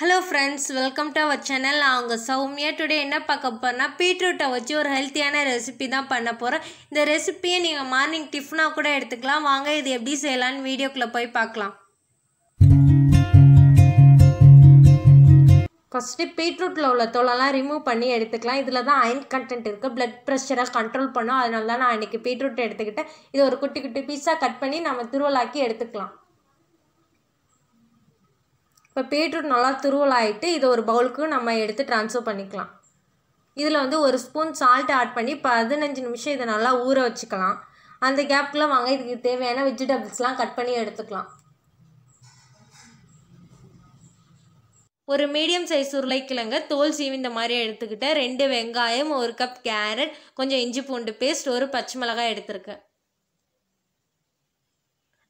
hello friends welcome to our channel நான் அவங்க Soumya today என்ன பார்க்க போகிறேன்னா பீட்ரூட்டை வச்சு ஒரு ஹெல்த்தியான ரெசிபி தான் பண்ண போகிறேன் இந்த ரெசிப்பியை நீங்கள் மார்னிங் டிஃபனாக கூட எடுத்துக்கலாம் வாங்க இது எப்படி செய்யலான்னு வீடியோக்குள்ளே போய் பார்க்கலாம் ஃபஸ்ட்டு பீட்ரூட்டில் உள்ள தோலெல்லாம் ரிமூவ் பண்ணி எடுத்துக்கலாம் இதில் தான் அயன் கண்டென்ட் இருக்குது பிளட் ப்ரெஷரை கண்ட்ரோல் பண்ணும் அதனால தான் நான் இன்றைக்கி பீட்ரூட் எடுத்துக்கிட்டேன் இது ஒரு குட்டி குட்டி பீஸாக கட் பண்ணி நம்ம திருவலாக்கி எடுத்துக்கலாம் இப்போ பீட்ரூட் நல்லா துருவலாயிட்டு இதை ஒரு பவுலுக்கு நம்ம எடுத்து ட்ரான்ஸ்ஃபர் பண்ணிக்கலாம் இதில் வந்து ஒரு ஸ்பூன் சால்ட் ஆட் பண்ணி பதினஞ்சு நிமிஷம் இதை நல்லா ஊற வச்சுக்கலாம் அந்த கேப்புக்குள்ளே வாங்க இதுக்கு தேவையான வெஜிடபிள்ஸ்லாம் கட் பண்ணி எடுத்துக்கலாம் ஒரு மீடியம் சைஸ் உருளைக்கிழங்க தோல் சீவிந்த மாதிரி எடுத்துக்கிட்டேன் ரெண்டு வெங்காயம் ஒரு கப் கேரட் கொஞ்சம் இஞ்சி பூண்டு பேஸ்ட் ஒரு பச்சை மிளகாய் எடுத்திருக்கேன்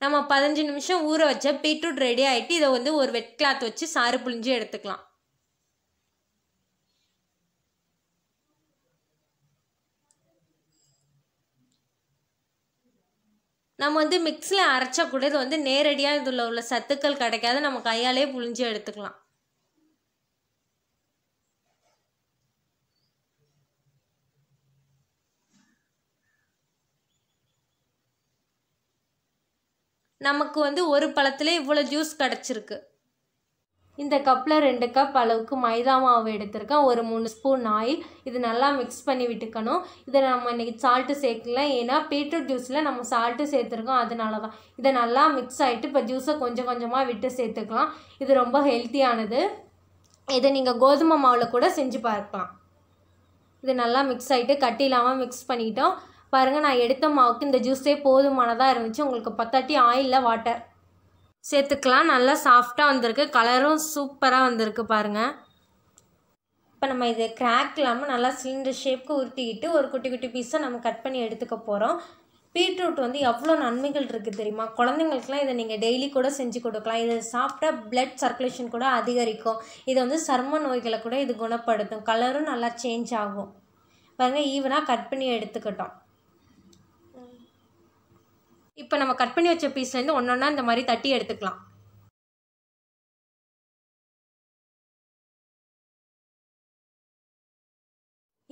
நம்ம பதினஞ்சு நிமிஷம் ஊற வச்ச பீட்ரூட் ரெடி ஆகிட்டு இதை வந்து ஒரு வெட் கிளாத் வச்சு சாறு புளிஞ்சு எடுத்துக்கலாம் நம்ம வந்து மிக்சியில் அரைச்சா கூட இது வந்து நேரடியாக இதில் உள்ள சத்துக்கள் கிடைக்காது நம்ம கையாலே புழிஞ்சு எடுத்துக்கலாம் நமக்கு வந்து ஒரு பழத்தில் இவ்வளோ ஜூஸ் கிடச்சிருக்கு இந்த கப்பில் ரெண்டு கப் அளவுக்கு மைதா மாவு எடுத்திருக்கேன் ஒரு மூணு ஸ்பூன் ஆயில் இது நல்லா மிக்ஸ் பண்ணி விட்டுக்கணும் இதை நம்ம இன்றைக்கி சால்ட்டு சேர்க்கல ஏன்னா பீட்ரூட் ஜூஸில் நம்ம சால்ட்டு சேர்த்துருக்கோம் அதனால தான் இதை நல்லா மிக்ஸ் ஆகிட்டு இப்போ ஜூஸை கொஞ்சம் கொஞ்சமாக விட்டு சேர்த்துக்கலாம் இது ரொம்ப ஹெல்த்தியானது இதை நீங்கள் கோதுமை மாவில் கூட செஞ்சு பார்க்கலாம் இது நல்லா மிக்ஸ் ஆகிட்டு கட்டி இல்லாமல் மிக்ஸ் பண்ணிக்கிட்டோம் பாருங்கள் நான் எடுத்த மாவுக்கு இந்த ஜூஸே போதுமானதாக இருந்துச்சு உங்களுக்கு பத்தாட்டி ஆயிலில் வாட்டர் சேர்த்துக்கலாம் நல்லா சாஃப்டாக வந்திருக்கு கலரும் சூப்பராக வந்திருக்கு பாருங்கள் இப்போ நம்ம இது கிராக் இல்லாமல் நல்லா சிலிண்டர் ஷேப்க்கு உருட்டிக்கிட்டு ஒரு குட்டி குட்டி பீஸை நம்ம கட் பண்ணி எடுத்துக்க போகிறோம் பீட்ரூட் வந்து எவ்வளோ நன்மைகள் இருக்குது தெரியுமா குழந்தைங்களுக்குலாம் இதை நீங்கள் டெய்லி கூட செஞ்சு கொடுக்கலாம் இதை சாப்பிட்டா பிளட் சர்க்குலேஷன் கூட அதிகரிக்கும் இதை வந்து சர்ம நோய்களை கூட இது குணப்படுத்தும் கலரும் நல்லா சேஞ்ச் ஆகும் பாருங்கள் ஈவனாக கட் பண்ணி எடுத்துக்கிட்டோம் இப்போ நம்ம கட் பண்ணி வச்ச பீஸ்லேருந்து ஒன்று ஒன்றா இந்த மாதிரி தட்டி எடுத்துக்கலாம்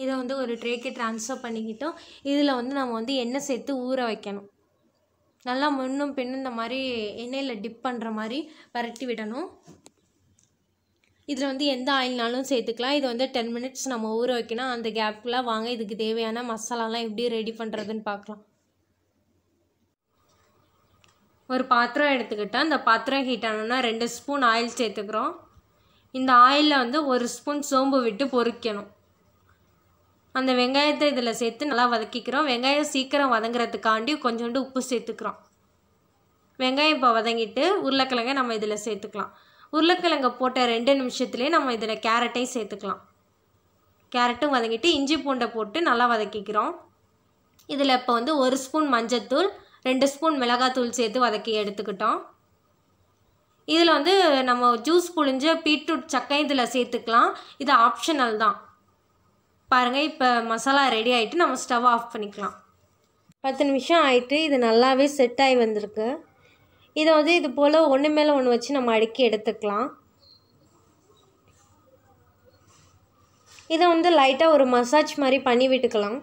இதை வந்து ஒரு ட்ரேக்கு ட்ரான்ஸ்ஃபர் பண்ணிக்கிட்டோம் இதில் வந்து நம்ம வந்து எண்ணெய் சேர்த்து ஊற வைக்கணும் நல்லா முன்னும் பின்னும் இந்த மாதிரி எண்ணெயில் டிப் பண்ணுற மாதிரி பரட்டி விடணும் இதில் வந்து எந்த ஆயில்னாலும் சேர்த்துக்கலாம் இது வந்து டென் மினிட்ஸ் நம்ம ஊற வைக்கணும் அந்த கேப்புக்குலாம் வாங்க இதுக்கு தேவையான மசாலாலாம் எப்படி ரெடி பண்ணுறதுன்னு பார்க்கலாம் ஒரு பாத்திரம் எடுத்துக்கிட்டால் அந்த பாத்திரம் ஹீட் ஆனோன்னா ரெண்டு ஸ்பூன் ஆயில் சேர்த்துக்கிறோம் இந்த ஆயிலில் வந்து ஒரு ஸ்பூன் சோம்பு விட்டு பொறிக்கணும் அந்த வெங்காயத்தை இதில் சேர்த்து நல்லா வதக்கிக்கிறோம் வெங்காயம் சீக்கிரம் வதங்குறதுக்காண்டி கொஞ்சோண்டு உப்பு சேர்த்துக்கிறோம் வெங்காயம் இப்போ வதங்கிட்டு உருளைக்கிழங்கை நம்ம இதில் சேர்த்துக்கலாம் உருளைக்கிழங்கை போட்ட ரெண்டு நிமிஷத்துலேயே நம்ம இதில் கேரட்டையும் சேர்த்துக்கலாம் கேரட்டும் வதங்கிட்டு இஞ்சி பூண்டை போட்டு நல்லா வதக்கிக்கிறோம் இதில் இப்போ வந்து ஒரு ஸ்பூன் மஞ்சத்தூள் ரெண்டு ஸ்பூன் மிளகாத்தூள் சேர்த்து வதக்கி எடுத்துக்கிட்டோம் இதில் வந்து நம்ம ஜூஸ் புழிஞ்ச பீட்ரூட் சக்கை இதில் சேர்த்துக்கலாம் இது ஆப்ஷனல் தான் பாருங்கள் இப்போ மசாலா ரெடி ஆகிட்டு நம்ம ஸ்டவ் ஆஃப் பண்ணிக்கலாம் பத்து நிமிஷம் ஆகிட்டு இது நல்லாவே செட் ஆகி வந்திருக்கு இதை வந்து இது போல் ஒன்று மேலே ஒன்று வச்சு நம்ம அடுக்கி எடுத்துக்கலாம் இதை வந்து லைட்டாக ஒரு மசாஜ் மாதிரி பண்ணி விட்டுக்கலாம்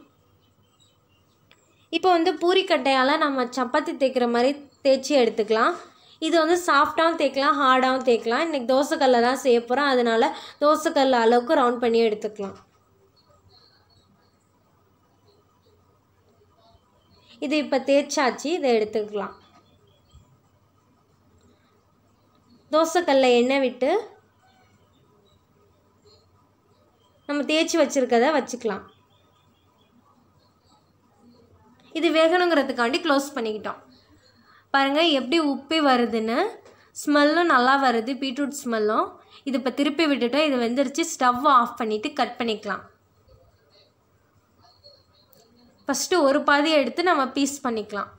இப்போ வந்து பூரிக்கட்டையால் நம்ம சப்பாத்தி தேய்க்கிற மாதிரி தேய்ச்சி எடுத்துக்கலாம் இது வந்து சாஃப்டாகவும் தேய்க்கலாம் ஹார்டாகவும் தேய்க்கலாம் இன்றைக்கி தோசைக்கல்ல தான் செய்ய போகிறோம் அதனால் தோசைக்கல் அளவுக்கு ரவுண்ட் பண்ணி எடுத்துக்கலாம் இது இப்போ தேய்ச்சாச்சு இதை எடுத்துக்கலாம் தோசைக்கல்ல எண்ணெய் விட்டு நம்ம தேய்ச்சி வச்சுருக்கதை வச்சுக்கலாம் இது வேகணுங்கிறதுக்காண்டி க்ளோஸ் பண்ணிக்கிட்டோம் பாருங்கள் எப்படி உப்பி வருதுன்னு ஸ்மெல்லும் நல்லா வருது பீட்ரூட் ஸ்மெல்லும் இது இப்போ திருப்பி விட்டுட்டோம் இது வெந்துருச்சு ஸ்டவ் ஆஃப் பண்ணிவிட்டு கட் பண்ணிக்கலாம் ஃபஸ்ட்டு ஒரு பாதி எடுத்து நம்ம பீஸ் பண்ணிக்கலாம்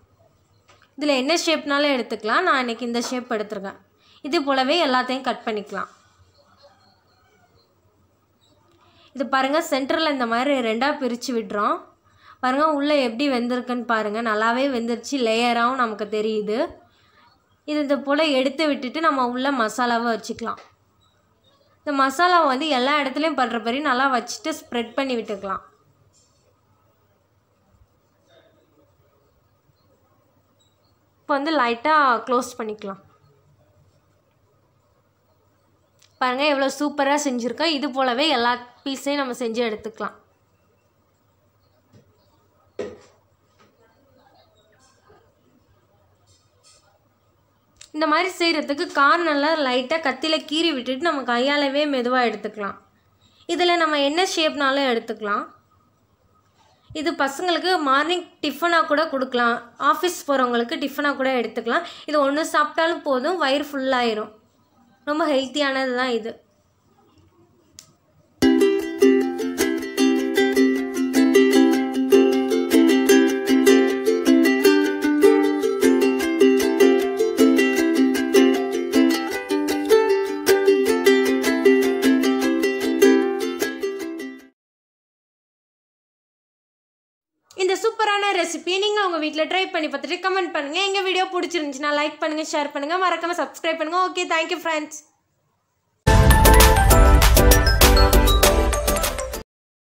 இதில் என்ன ஷேப்னாலும் எடுத்துக்கலாம் நான் இன்றைக்கி இந்த ஷேப் எடுத்துருக்கேன் இது போலவே எல்லாத்தையும் கட் பண்ணிக்கலாம் இது பாருங்கள் சென்டரில் இந்த மாதிரி ரெண்டாக பிரித்து விடுறோம் பாருங்கள் உள்ளே எப்படி வெந்திருக்குன்னு பாருங்கள் நல்லாவே வெந்துருச்சு லேயராகவும் நமக்கு தெரியுது இது இந்த போல் எடுத்து விட்டுட்டு நம்ம உள்ளே மசாலாவை வச்சுக்கலாம் இந்த மசாலாவை வந்து எல்லா இடத்துலையும் படுற படி நல்லா வச்சுட்டு ஸ்ப்ரெட் பண்ணி விட்டுக்கலாம் இப்போ வந்து லைட்டாக க்ளோஸ் பண்ணிக்கலாம் பாருங்கள் எவ்வளோ சூப்பராக செஞ்சுருக்கோம் இது போலவே எல்லா பீஸையும் நம்ம செஞ்சு எடுத்துக்கலாம் இந்த மாதிரி செய்கிறதுக்கு கார்னெல்லாம் லைட்டாக கத்தியில் கீறி விட்டுட்டு நம்ம கையாலவே மெதுவாக எடுத்துக்கலாம் இதில் நம்ம என்ன ஷேப்னாலும் எடுத்துக்கலாம் இது பசங்களுக்கு மார்னிங் டிஃபனாக கூட கொடுக்கலாம் ஆஃபீஸ் போகிறவங்களுக்கு டிஃபனாக கூட எடுத்துக்கலாம் இது ஒன்று சாப்பிட்டாலும் போதும் வயிறு ஃபுல்லாயிரும் ரொம்ப ஹெல்த்தியானது தான் இது ரெசிபியை நீங்கள் உங்கள் வீட்டில் ட்ரை பண்ணி பார்த்துட்டு கமெண்ட் பண்ணுங்கள் எங்கள் வீடியோ பிடிச்சிருந்துச்சுன்னா லைக் பண்ணுங்கள் ஷேர் பண்ணுங்கள் மறக்காமல் சப்ஸ்கிரைப் பண்ணுங்கள் ஓகே தேங்க்யூ ஃப்ரெண்ட்ஸ்